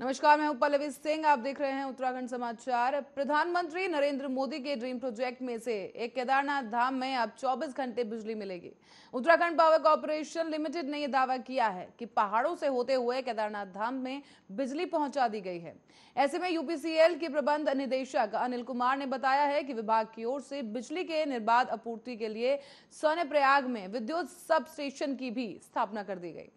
नमस्कार मैं हूं पल्लवी सिंह आप देख रहे हैं उत्तराखंड समाचार प्रधानमंत्री नरेंद्र मोदी के ड्रीम प्रोजेक्ट में से एक केदारनाथ धाम में अब 24 घंटे बिजली मिलेगी उत्तराखंड पावर कॉरपोरेशन लिमिटेड ने यह दावा किया है कि पहाड़ों से होते हुए केदारनाथ धाम में बिजली पहुंचा दी गई है ऐसे में यूपीसीएल के प्रबंध निदेशक अनिल कुमार ने बताया है कि विभाग की ओर से बिजली के निर्बाध आपूर्ति के लिए सोने में विद्युत सब स्टेशन की भी स्थापना कर दी गई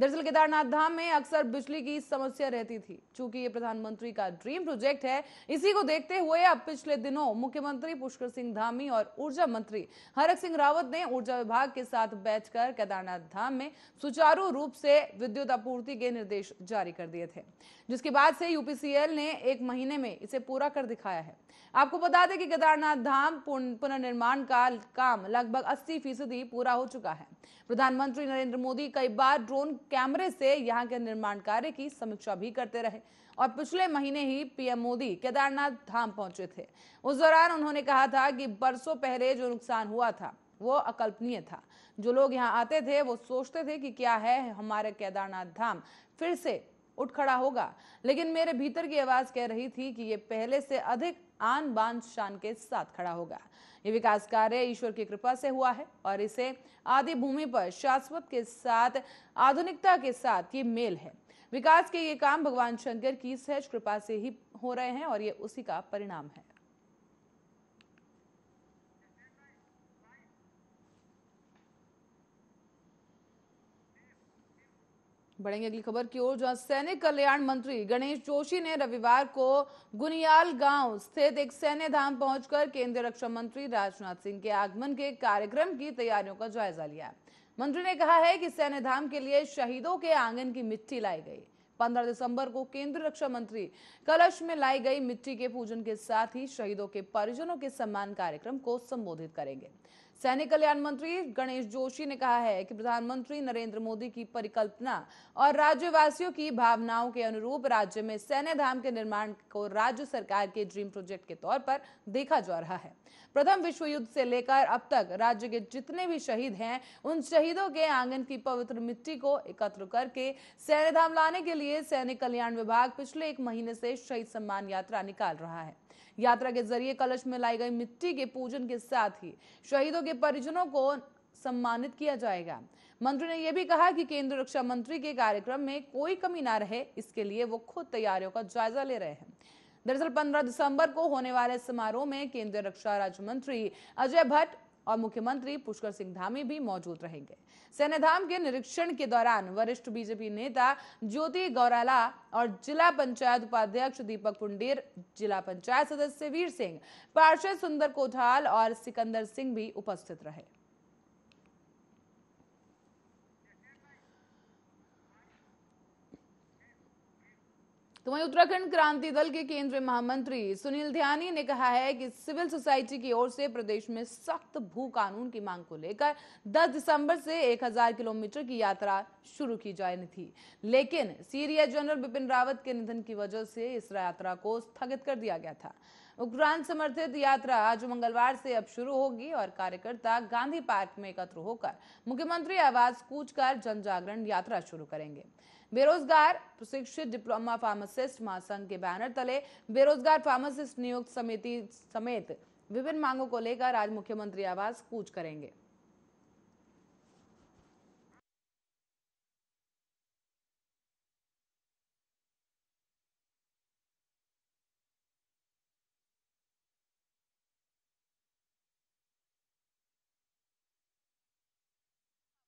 दरअसल केदारनाथ धाम में अक्सर बिजली की समस्या रहती थी चूंकि ये प्रधानमंत्री का ड्रीम प्रोजेक्ट है इसी को देखते हुए अब पिछले दिनों मुख्यमंत्री पुष्कर सिंह धामी और ऊर्जा मंत्री हरक सिंह रावत ने ऊर्जा विभाग के साथ बैठकर केदारनाथ धाम में सुचारू रूप से विद्युत आपूर्ति के निर्देश जारी कर दिए थे जिसके बाद से यूपीसीएल ने एक महीने में इसे पूरा कर दिखाया है आपको बता दें कि केदारनाथ धाम पुनर्निर्माण का काम लगभग अस्सी फीसदी पूरा हो चुका है प्रधानमंत्री नरेंद्र मोदी कई बार ड्रोन कैमरे से यहाँ के निर्माण कार्य की समीक्षा भी करते रहे और पिछले महीने ही पीएम मोदी केदारनाथ धाम पहुंचे थे उस दौरान उन्होंने कहा था कि बरसों पहले जो नुकसान हुआ था वो अकल्पनीय था जो लोग यहाँ आते थे वो सोचते थे कि क्या है हमारे केदारनाथ धाम फिर से उठ खड़ा होगा लेकिन मेरे भीतर की आवाज कह रही थी कि ये पहले से अधिक आन बान शान के साथ खड़ा होगा ये विकास कार्य ईश्वर की कृपा से हुआ है और इसे आदि भूमि पर शाश्वत के साथ आधुनिकता के साथ ये मेल है विकास के ये काम भगवान शंकर की सहज कृपा से ही हो रहे हैं और ये उसी का परिणाम है बढ़ेंगे अगली खबर की ओर जहां सैनिक कल्याण मंत्री गणेश जोशी ने रविवार को गुनियाल गांव स्थित एक सैन्य धाम पहुंचकर केंद्रीय रक्षा मंत्री राजनाथ सिंह के आगमन के कार्यक्रम की तैयारियों का जायजा लिया मंत्री ने कहा है कि सैन्य धाम के लिए शहीदों के आंगन की मिट्टी लाई गई पंद्रह दिसंबर को केंद्रीय रक्षा मंत्री कलश में लाई गई मिट्टी के पूजन के साथ ही शहीदों के परिजनों के सम्मान कार्यक्रम को संबोधित करेंगे सैनिक कल्याण मंत्री गणेश जोशी ने कहा है कि प्रधानमंत्री नरेंद्र मोदी की परिकल्पना और राज्यवासियों की भावनाओं के अनुरूप राज्य में सैन्य धाम के निर्माण को राज्य सरकार के ड्रीम प्रोजेक्ट के तौर पर देखा जा रहा है प्रथम विश्व युद्ध से लेकर अब तक राज्य के जितने भी शहीद हैं उन शहीदों के आंगन की पवित्र मिट्टी को एकत्र करके सैन्य धाम लाने के लिए सैनिक कल्याण विभाग पिछले एक महीने से शहीद सम्मान यात्रा निकाल रहा है यात्रा के जरिए कलश में लाई गई मिट्टी के पूजन के साथ ही शहीदों के परिजनों को सम्मानित किया जाएगा मंत्री ने यह भी कहा कि केंद्र रक्षा मंत्री के कार्यक्रम में कोई कमी ना रहे इसके लिए वो खुद तैयारियों का जायजा ले रहे हैं दरअसल 15 दिसंबर को होने वाले समारोह में केंद्रीय रक्षा राज्य मंत्री अजय भट्ट और मुख्यमंत्री पुष्कर सिंह धामी भी मौजूद रहेंगे धाम के निरीक्षण के दौरान वरिष्ठ बीजेपी नेता ज्योति गौराला और जिला पंचायत उपाध्यक्ष दीपक कुंडेर जिला पंचायत सदस्य वीर सिंह पार्षद सुंदर कोठाल और सिकंदर सिंह भी उपस्थित रहे तो वहीं उत्तराखंड क्रांति दल के केंद्रीय महामंत्री सुनील ध्यानी ने कहा है कि सिविल सोसाइटी की ओर से प्रदेश में सख्त भू कानून की मांग को लेकर 10 दिसंबर से 1000 किलोमीटर की यात्रा शुरू की जानी थी लेकिन सीरिया जनरल बिपिन रावत के निधन की वजह से इस यात्रा को स्थगित कर दिया गया था उक्रांत समर्थित यात्रा आज मंगलवार से अब शुरू होगी और कार्यकर्ता गांधी पार्क में एकत्र होकर मुख्यमंत्री आवास कूच कर जन जागरण यात्रा शुरू करेंगे बेरोजगार प्रशिक्षित डिप्लोमा फार्मासिस्ट महासंघ के बैनर तले बेरोजगार फार्मासिस्ट नियुक्त समिति समेत विभिन्न मांगों को लेकर आज मुख्यमंत्री आवास कूच करेंगे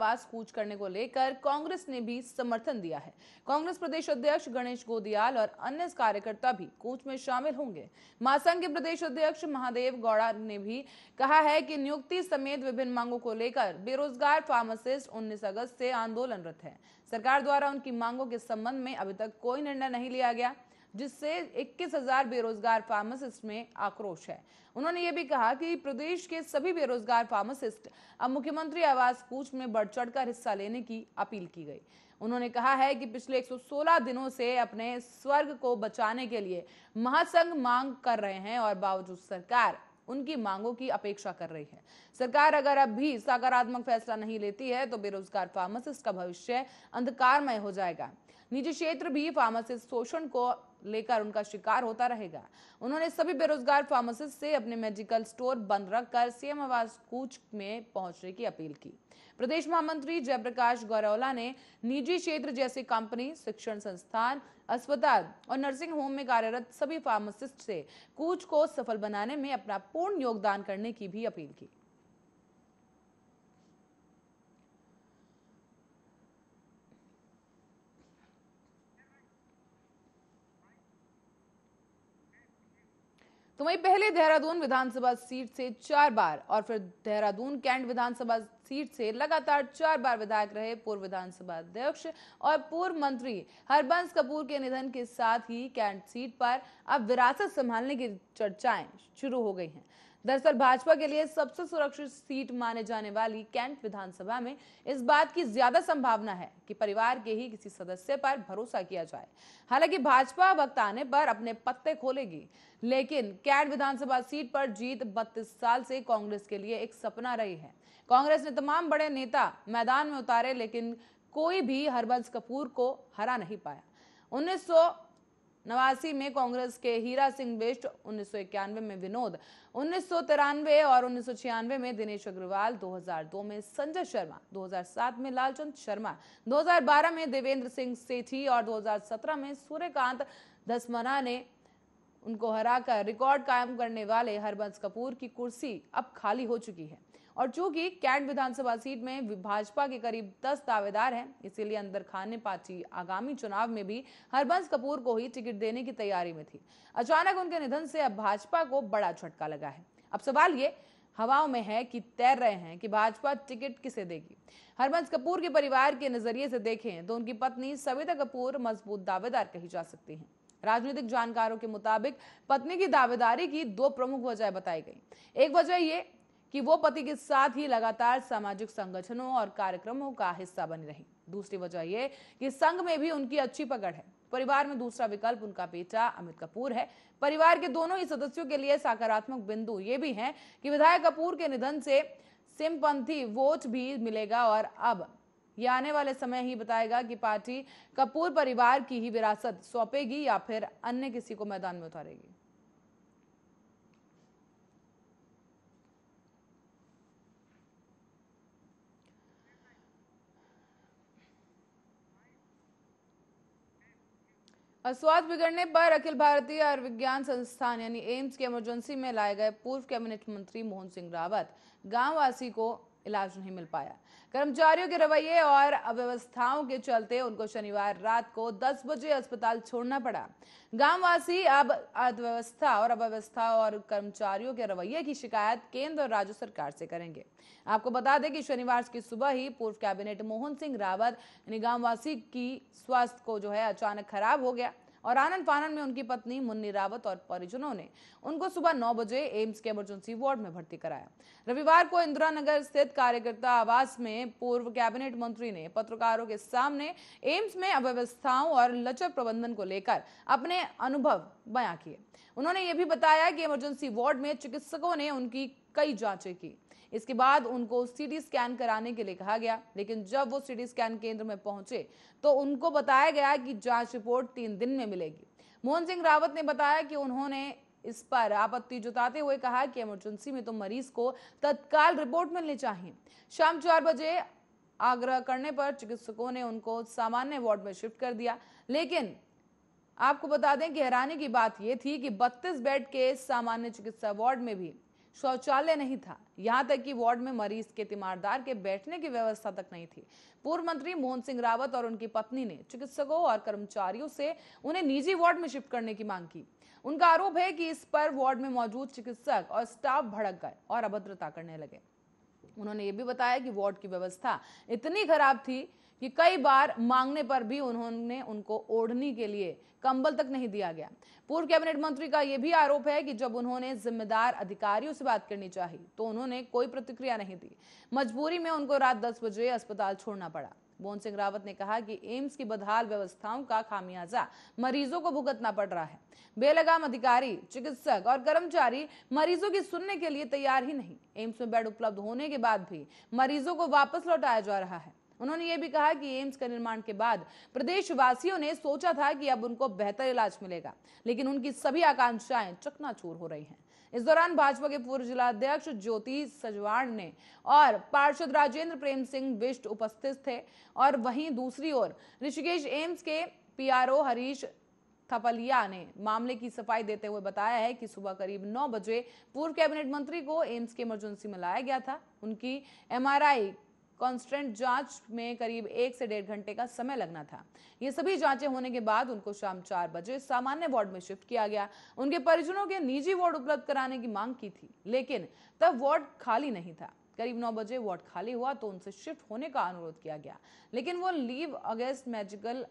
पास कूच करने को लेकर कांग्रेस ने भी समर्थन दिया है कांग्रेस प्रदेश अध्यक्ष गणेश गोदियाल और अन्य कार्यकर्ता भी कूच में शामिल होंगे महासंघ के प्रदेश अध्यक्ष महादेव गौड़ा ने भी कहा है कि नियुक्ति समेत विभिन्न मांगों को लेकर बेरोजगार फार्मासिस्ट उन्नीस अगस्त से आंदोलनरत है सरकार द्वारा उनकी मांगों के संबंध में अभी तक कोई निर्णय नहीं लिया गया जिससे 21,000 बेरोजगार फार्मासिस्ट में आक्रोश है उन्होंने ये भी कहा कि प्रदेश के सभी बेरोजगार फार्मासिस्ट अब मुख्यमंत्री आवास कूच में बढ़ चढ़कर हिस्सा लेने की अपील की गई उन्होंने कहा है कि पिछले 116 दिनों से अपने स्वर्ग को बचाने के लिए महासंघ मांग कर रहे हैं और बावजूद सरकार उनकी मांगों की अपेक्षा कर रही है सरकार अगर अब भी सकारात्मक फैसला नहीं लेती है तो बेरोजगार फार्मासिस्ट का भविष्य अंधकारमय हो जाएगा निजी क्षेत्र भी फार्मासिस्ट शोषण को लेकर उनका शिकार होता रहेगा उन्होंने सभी बेरोजगार फार्मासिस्ट से अपने मेडिकल स्टोर बंद रखकर सीएम आवास कूच में पहुंचने की अपील की प्रदेश महामंत्री जयप्रकाश गौरवला ने निजी क्षेत्र जैसे कंपनी शिक्षण संस्थान अस्पताल और नर्सिंग होम में कार्यरत सभी फार्मासिस्ट से कूच को सफल बनाने में अपना पूर्ण योगदान करने की भी अपील की तो वहीं पहले देहरादून विधानसभा सीट से चार बार और फिर देहरादून कैंट विधानसभा सीट से लगातार चार बार विधायक रहे पूर्व विधानसभा अध्यक्ष और पूर्व मंत्री हरबंस कपूर के निधन के साथ ही कैंट सीट पर अब विरासत संभालने की चर्चाएं शुरू हो गई हैं दरअसल भाजपा के लिए सबसे सुरक्षित सीट माने जाने वाली कैंट विधानसभा में इस बात की ज्यादा संभावना है कि परिवार के ही किसी सदस्य पर भरोसा किया जाए हालांकि भाजपा वक्त आने पर अपने पत्ते खोलेगी लेकिन कैंट विधानसभा सीट पर जीत बत्तीस साल से कांग्रेस के लिए एक सपना रही है कांग्रेस ने तमाम बड़े नेता मैदान में उतारे लेकिन कोई भी हरबंस कपूर को हरा नहीं पाया उन्नीस नवासी में कांग्रेस के हीरा सिंह बेस्ट उन्नीस में विनोद उन्नीस और उन्नीस में दिनेश अग्रवाल 2002 में संजय शर्मा 2007 में लालचंद शर्मा 2012 में देवेंद्र सिंह सेठी और 2017 में सूर्यकांत धसमना ने उनको हराकर रिकॉर्ड कायम करने वाले हरबंस कपूर की कुर्सी अब खाली हो चुकी है और चूंकि कैंट विधानसभा सीट में भाजपा के करीब दस दावेदार हैं इसीलिए अंदर खान ने पार्टी आगामी चुनाव में भी हरबंस कपूर को ही टिकट देने की तैयारी में थी अचानक उनके निधन से अब भाजपा को बड़ा झटका लगा है अब सवाल ये हवाओं में है कि तैर रहे हैं कि भाजपा टिकट किसे देगी हरबंस कपूर के परिवार के नजरिए से देखें तो उनकी पत्नी सविता कपूर मजबूत दावेदार कही जा सकती हैं राजनीतिक जानकारों के मुताबिक पत्नी की दावेदारी की दो प्रमुख वजह बताई गई एक वजह ये कि वो पति के साथ ही लगातार सामाजिक संगठनों और कार्यक्रमों का हिस्सा बनी रही दूसरी वजह यह कि संघ में भी उनकी अच्छी पकड़ है परिवार में दूसरा विकल्प उनका बेटा अमित कपूर है परिवार के दोनों ही सदस्यों के लिए सकारात्मक बिंदु ये भी है कि विधायक कपूर के निधन से सिमपंथी वोट भी मिलेगा और अब ये आने वाले समय ही बताएगा कि पार्टी कपूर परिवार की ही विरासत सौंपेगी या फिर अन्य किसी को मैदान में उतारेगी स्वास्थ्य बिगड़ने पर अखिल भारतीय आयुर्विज्ञान संस्थान यानी एम्स की इमरजेंसी में लाए गए पूर्व कैबिनेट मंत्री मोहन सिंह रावत गांववासी को इलाज नहीं मिल पाया कर्मचारियों के रवैये और अव्यवस्थाओं के चलते उनको शनिवार रात को 10 बजे अस्पताल छोड़ना पड़ा गांववासी अब अव्यवस्था और अव्यवस्था और कर्मचारियों के रवैये की शिकायत केंद्र और राज्य सरकार से करेंगे आपको बता दें कि शनिवार की सुबह ही पूर्व कैबिनेट मोहन सिंह रावत यानी गांववासी की स्वास्थ्य को जो है अचानक खराब हो गया और आनंद फानंद में उनकी पत्नी मुन्नी रावत और परिजनों ने उनको सुबह नौ बजे एम्स के इमरजेंसी वार्ड में भर्ती कराया रविवार को इंदिरा नगर स्थित कार्यकर्ता आवास में पूर्व कैबिनेट मंत्री ने पत्रकारों के सामने एम्स में अव्यवस्थाओं और लचर प्रबंधन को लेकर अपने अनुभव बयां किए उन्होंने ये भी बताया कि इमरजेंसी वार्ड में चिकित्सकों ने उनकी कई जांचें की इसके बाद उनको सीटी स्कैन कराने के लिए कहा गया लेकिन जब वो सीटी स्कैन केंद्र में पहुंचे तो उनको बताया गया कि जांच रिपोर्ट तीन दिन में मिलेगी मोहन सिंह रावत ने बताया कि उन्होंने इस पर आपत्ति जताते हुए कहा कि इमरजेंसी में तो मरीज को तत्काल रिपोर्ट मिलनी चाहिए शाम चार बजे आग्रह करने पर चिकित्सकों ने उनको सामान्य वार्ड में शिफ्ट कर दिया लेकिन आपको बता दें कि हैरानी की बात यह थी कि 32 बेड के सामान्य चिकित्सा वार्ड में भी शौचालय नहीं था यहाँ तक कि वार्ड में मरीज के तीमारदार के बैठने की व्यवस्था तक नहीं थी पूर्व मंत्री मोहन सिंह रावत और उनकी पत्नी ने चिकित्सकों और कर्मचारियों से उन्हें निजी वार्ड में शिफ्ट करने की मांग की उनका आरोप है कि इस पर वार्ड में मौजूद चिकित्सक और स्टाफ भड़क गए और अभद्रता करने लगे उन्होंने ये भी बताया कि वार्ड की व्यवस्था इतनी खराब थी कि कई बार मांगने पर भी उन्होंने उनको ओढ़ने के लिए कंबल तक नहीं दिया गया पूर्व कैबिनेट मंत्री का यह भी आरोप है कि जब उन्होंने जिम्मेदार अधिकारियों से बात करनी चाहिए तो उन्होंने कोई प्रतिक्रिया नहीं दी मजबूरी में उनको रात दस बजे अस्पताल छोड़ना पड़ा मोहन सिंह रावत ने कहा कि एम्स की बदहाल व्यवस्थाओं का खामियाजा मरीजों को भुगतना पड़ रहा है बेलगाम अधिकारी चिकित्सक और कर्मचारी मरीजों की सुनने के लिए तैयार ही नहीं एम्स में बेड उपलब्ध होने के बाद भी मरीजों को वापस लौटाया जा रहा है उन्होंने ये भी कहा कि एम्स का निर्माण के बाद प्रदेशवासियों ने सोचा था कि अब उनको बेहतर इलाज मिलेगा लेकिन उनकी सभी आकांक्षाएं चकनाचूर हो रही हैं इस दौरान भाजपा के पूर्व जिलाध्यक्ष ज्योति सजवाड़ ने और पार्षद राजेंद्र प्रेम सिंह बिष्ट उपस्थित थे और वहीं दूसरी ओर ऋषिकेश एम्स के पीआरओ हरीश थपलिया ने मामले की सफाई देते हुए बताया है कि सुबह करीब 9 बजे पूर्व कैबिनेट मंत्री को एम्स के इमरजेंसी में लाया गया था उनकी एमआरआई कॉन्स्टेंट जांच में करीब एक से डेढ़ घंटे का समय लगना था ये सभी जांचें होने के बाद उनको शाम चार बजे सामान्य वार्ड में शिफ्ट किया गया उनके परिजनों के निजी वार्ड उपलब्ध कराने की मांग की थी लेकिन तब वार्ड खाली नहीं था करीब नौ बजे वार्ड खाली हुआ तो उनसे शिफ्ट होने का अनुरोध किया गया लेकिन वो लीव अगेंस्ट मेजिकल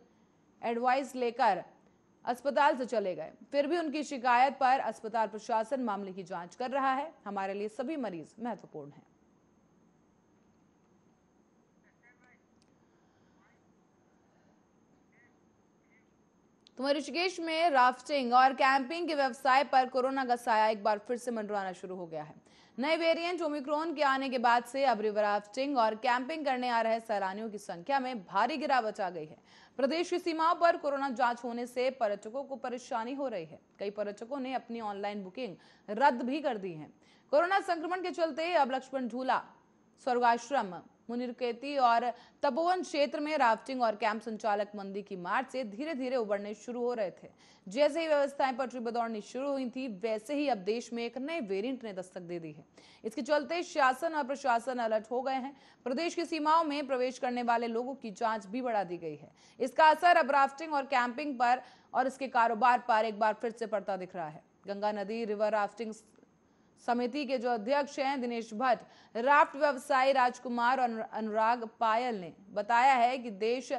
एडवाइस लेकर अस्पताल से चले गए फिर भी उनकी शिकायत पर अस्पताल प्रशासन मामले की जांच कर रहा है हमारे लिए सभी मरीज महत्वपूर्ण हैं तो वहीं ऋषिकेश में राफ्टिंग और कैंपिंग के व्यवसाय पर कोरोना का साया एक बार फिर से मंडराना शुरू हो गया है नए वेरिएंट ओमिक्रोन के आने के बाद से अब रिवर राफ्टिंग और कैंपिंग करने आ रहे सैलानियों की संख्या में भारी गिरावट आ गई है प्रदेश की सीमाओं पर कोरोना जांच होने से पर्यटकों को परेशानी हो रही है कई पर्यटकों ने अपनी ऑनलाइन बुकिंग रद्द भी कर दी है कोरोना संक्रमण के चलते अब लक्ष्मण झूला स्वर्गाश्रम मुनिरकेती और तपोवन क्षेत्र में राफ्टिंग और कैंप संचालक मंदी की मार्च से धीरे धीरे उबरने शुरू हो रहे थे जैसे ही व्यवस्थाएं पटरी बदौड़नी शुरू हुई थी वैसे ही अब देश में एक नए वेरिएंट ने दस्तक दे दी है इसके चलते शासन और प्रशासन अलर्ट हो गए हैं प्रदेश की सीमाओं में प्रवेश करने वाले लोगों की जांच भी बढ़ा दी गई है इसका असर अब राफ्टिंग और कैंपिंग पर और इसके कारोबार पर एक बार फिर से पड़ता दिख रहा है गंगा नदी रिवर राफ्टिंग समिति के जो अध्यक्ष हैं दिनेश भट्ट राफ्ट व्यवसायी राजकुमार और अनुराग पायल ने बताया है कि देश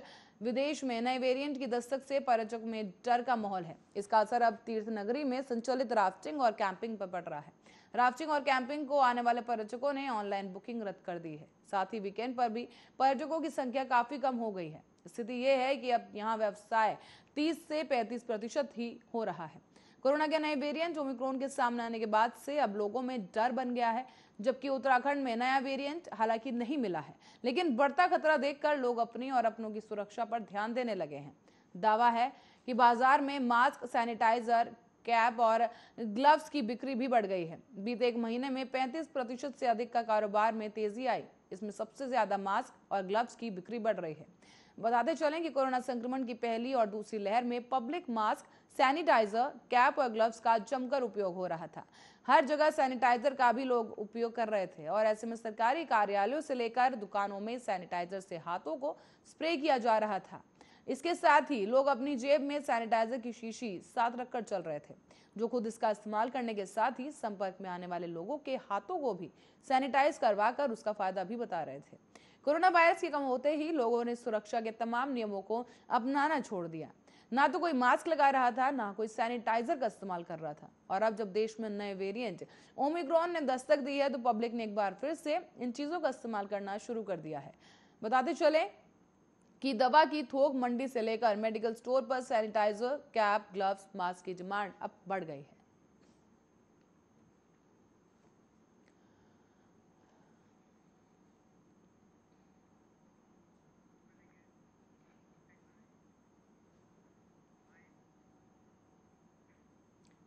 विदेश में नए वेरिएंट की दस्तक से पर्यटक में डर का माहौल है इसका असर अब तीर्थ नगरी में संचालित राफ्टिंग और कैंपिंग पर पड़ रहा है राफ्टिंग और कैंपिंग को आने वाले पर्यटकों ने ऑनलाइन बुकिंग रद्द कर दी है साथ ही वीकेंड पर भी पर्यटकों की संख्या काफी कम हो गई है स्थिति यह है कि अब यहाँ व्यवसाय 30 से 35 प्रतिशत ही हो रहा है कोरोना के नए वेरिएंट ओमिक्रोन के सामने आने के बाद से अब लोगों में डर बन गया है जबकि उत्तराखंड में नया वेरिएंट हालांकि नहीं मिला है लेकिन बढ़ता खतरा देखकर लोग अपनी और अपनों की सुरक्षा पर ध्यान देने लगे हैं दावा है कि बाजार में मास्क सैनिटाइजर कैप और ग्लव्स की बिक्री भी बढ़ गई है बीते एक महीने में 35 प्रतिशत से अधिक का कारोबार में तेजी आई इसमें सबसे ज्यादा मास्क और ग्लव्स की बिक्री बढ़ रही है बताते चलें कि कोरोना संक्रमण की पहली और दूसरी लहर में पब्लिक मास्क सैनिटाइजर कैप और ग्लव्स का जमकर उपयोग हो रहा था हर जगह सैनिटाइजर का भी लोग उपयोग कर रहे थे और ऐसे में सरकारी कार्यालयों से लेकर दुकानों में सैनिटाइजर से हाथों को स्प्रे किया जा रहा था इसके साथ ही लोग अपनी जेब में सैनिटाइजर की शीशी साथ रखकर चल रहे थे जो खुद इसका इस्तेमाल करने के साथ ही संपर्क में आने वाले लोगों के हाथों को भी सैनिटाइज करवा कर उसका फायदा भी बता रहे थे कोरोना वायरस के कम होते ही लोगों ने सुरक्षा के तमाम नियमों को अपनाना छोड़ दिया ना तो कोई मास्क लगा रहा था ना कोई सैनिटाइजर का इस्तेमाल कर रहा था और अब जब देश में नए वेरिएंट ओमिक्रॉन ने दस्तक दी है तो पब्लिक ने एक बार फिर से इन चीज़ों का इस्तेमाल करना शुरू कर दिया है बताते चले कि दवा की थोक मंडी से लेकर मेडिकल स्टोर पर सैनिटाइजर कैप ग्लव्स मास्क की डिमांड अब बढ़ गई है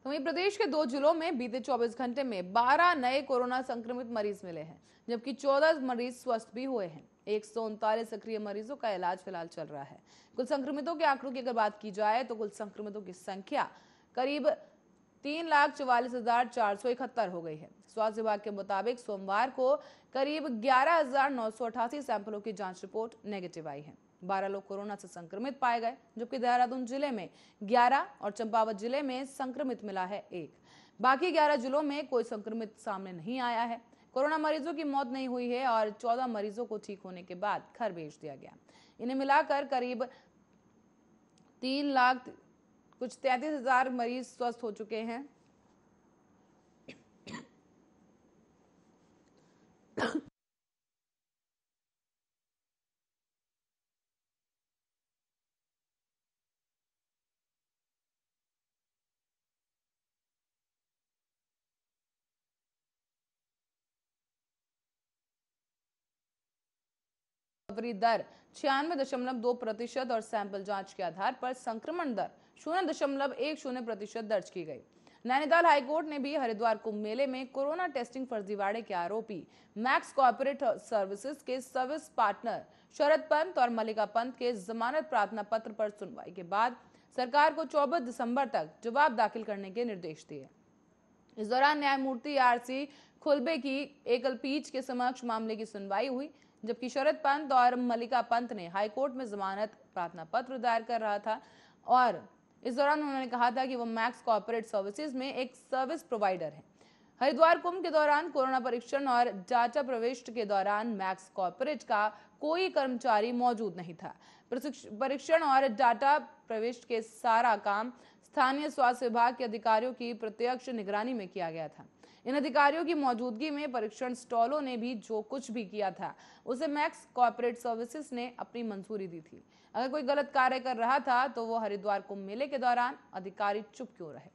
तो वहीं प्रदेश के दो जिलों में बीते 24 घंटे में 12 नए कोरोना संक्रमित मरीज मिले हैं जबकि 14 मरीज स्वस्थ भी हुए हैं एक सक्रिय मरीजों का इलाज फिलहाल चल रहा है कुल संक्रमितों के आंकड़ों की अगर बात की जाए तो कुल संक्रमितों की संख्या करीब तीन लाख चौवालीस हजार चार सौ इकहत्तर हो गई है स्वास्थ्य विभाग के मुताबिक सोमवार को करीब ग्यारह हजार नौ सौ अठासी सैंपलों की जांच रिपोर्ट नेगेटिव आई है बारह लोग कोरोना से संक्रमित पाए गए जबकि देहरादून जिले में ग्यारह और चंपावत जिले में संक्रमित मिला है एक बाकी ग्यारह जिलों में कोई संक्रमित सामने नहीं आया है कोरोना मरीजों की मौत नहीं हुई है और 14 मरीजों को ठीक होने के बाद घर भेज दिया गया इन्हें मिलाकर करीब तीन लाख कुछ तैतीस हजार मरीज स्वस्थ हो चुके हैं रिकवरी दर छियानवे दशमलव दो प्रतिशत और सैंपल जांच के आधार पर संक्रमण दर शून्य दशमलव एक शून्य प्रतिशत दर्ज की गई नैनीताल हाईकोर्ट ने भी हरिद्वार कुंभ मेले में कोरोना टेस्टिंग फर्जीवाड़े के आरोपी मैक्स कॉर्पोरेट सर्विसेज के सर्विस पार्टनर शरद पंत और मल्लिका पंत के जमानत प्रार्थना पत्र पर सुनवाई के बाद सरकार को चौबीस दिसंबर तक जवाब दाखिल करने के निर्देश दिए इस दौरान न्यायमूर्ति आरसी खुलबे की एकल पीठ के समक्ष मामले की सुनवाई हुई जबकि शरद पंत और मल्लिका पंत ने हाईकोर्ट में जमानत प्रार्थना पत्र दायर कर रहा था और इस दौरान उन्होंने कहा था कि वो मैक्स कॉरपोरेट सर्विसेज में एक सर्विस प्रोवाइडर है हरिद्वार कुंभ के दौरान कोरोना परीक्षण और डाटा प्रविष्ट के दौरान मैक्स कॉर्पोरेट का कोई कर्मचारी मौजूद नहीं था परीक्षण और डाटा प्रविष्ट के सारा काम स्थानीय स्वास्थ्य विभाग के अधिकारियों की प्रत्यक्ष निगरानी में किया गया था इन अधिकारियों की मौजूदगी में परीक्षण स्टॉलों ने भी जो कुछ भी किया था उसे मैक्स कॉर्पोरेट सर्विसेज ने अपनी मंजूरी दी थी अगर कोई गलत कार्य कर रहा था तो वो हरिद्वार कुंभ मेले के दौरान अधिकारी चुप क्यों रहे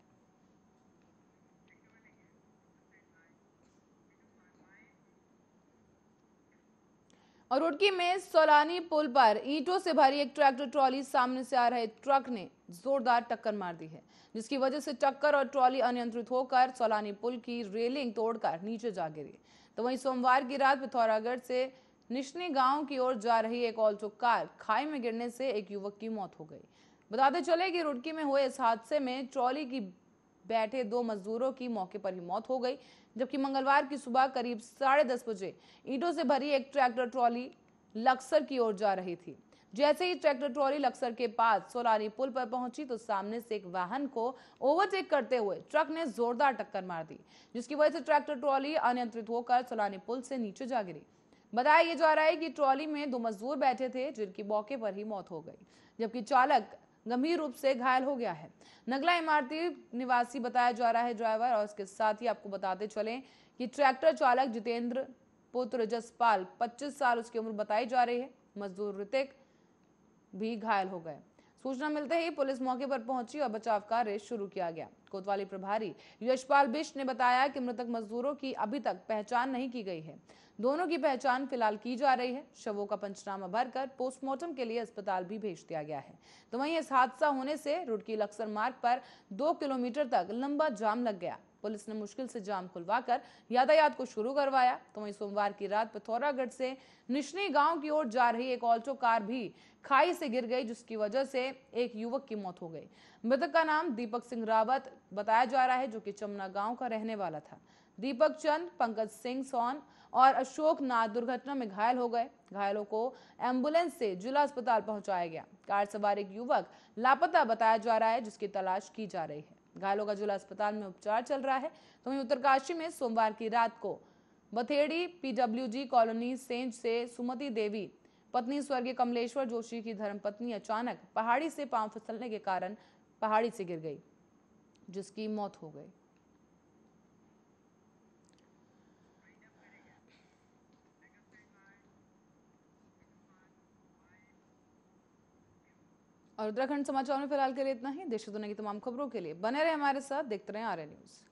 और रुड़की में सोलानी पुल पर ईंटों से भरी एक ट्रैक्टर ट्रॉली सामने से आ रहे ट्रक ने जोरदार टक्कर मार दी है जिसकी वजह से टक्कर और ट्रॉली अनियंत्रित होकर सोलानी पुल की रेलिंग तोड़कर नीचे जा गिरी तो वहीं सोमवार की रात पिथौरागढ़ से निशनी गांव की ओर जा रही एक ऑल्टो कार खाई में गिरने से एक युवक की मौत हो गई बताते चले कि रुड़की में हुए इस हादसे में ट्रॉली की बैठे दो मजदूरों की मौके पर ही मौत हो गई जबकि मंगलवार की सुबह करीब साढ़े दस बजे ईटों से भरी एक ट्रैक्टर ट्रॉली लक्सर की ओर जा रही थी जैसे ही ट्रैक्टर ट्रॉली लक्सर के पास सोलानी पुल पर पहुंची तो सामने से एक वाहन को ओवरटेक करते हुए ट्रक ने जोरदार टक्कर मार दी जिसकी वजह से ट्रैक्टर ट्रॉली अनियंत्रित होकर सोलानी पुल से नीचे जा गिरी बताया जा रहा है कि ट्रॉली में दो मजदूर बैठे थे जिनकी मौके पर ही मौत हो गई जबकि चालक गंभीर रूप से घायल हो गया है नगला इमारती निवासी बताया जा रहा है ड्राइवर और इसके साथ ही आपको बताते चले कि ट्रैक्टर चालक जितेंद्र पुत्र जसपाल 25 साल उसकी उम्र बताई जा रही है मजदूर ऋतिक भी घायल हो गए सूचना मिलते ही पुलिस मौके पर पहुंची और बचाव कार्य शुरू किया गया कोतवाली प्रभारी यशपाल बिश ने बताया कि मृतक मजदूरों की अभी तक पहचान नहीं की गई है दोनों की पहचान फिलहाल की जा रही है शवों का पंचनामा भरकर पोस्टमार्टम के लिए अस्पताल भी भेज दिया गया है तो वहीं इस हादसा होने से रुड़की लक्सर मार्ग पर दो किलोमीटर तक लंबा जाम लग गया पुलिस ने मुश्किल से जाम खुलवाकर यातायात को शुरू करवाया तो वहीं सोमवार की रात पिथौरागढ़ से निशनी गांव की ओर जा रही एक ऑल्टो कार भी खाई से गिर गई जिसकी वजह से एक युवक की मौत हो गई मृतक का नाम दीपक सिंह रावत बताया जा रहा है जो कि चमना गांव का रहने वाला था दीपक चंद पंकज सिंह सोन और अशोक नाथ दुर्घटना में घायल हो गए घायलों को एम्बुलेंस से जिला अस्पताल पहुंचाया गया कार सवार एक युवक लापता बताया जा रहा है जिसकी तलाश की जा रही है घायलों का जिला अस्पताल में उपचार चल रहा है तो वहीं उत्तरकाशी में सोमवार की रात को बथेड़ी पीडब्ल्यूजी कॉलोनी सेंज से सुमति देवी पत्नी स्वर्गीय कमलेश्वर जोशी की धर्मपत्नी अचानक पहाड़ी से पांव फिसलने के कारण पहाड़ी से गिर गई जिसकी मौत हो गई और उत्तराखंड समाचार में फिलहाल के लिए इतना ही देश दुनिया की तमाम खबरों के लिए बने रहे हमारे साथ देखते रहे आर न्यूज़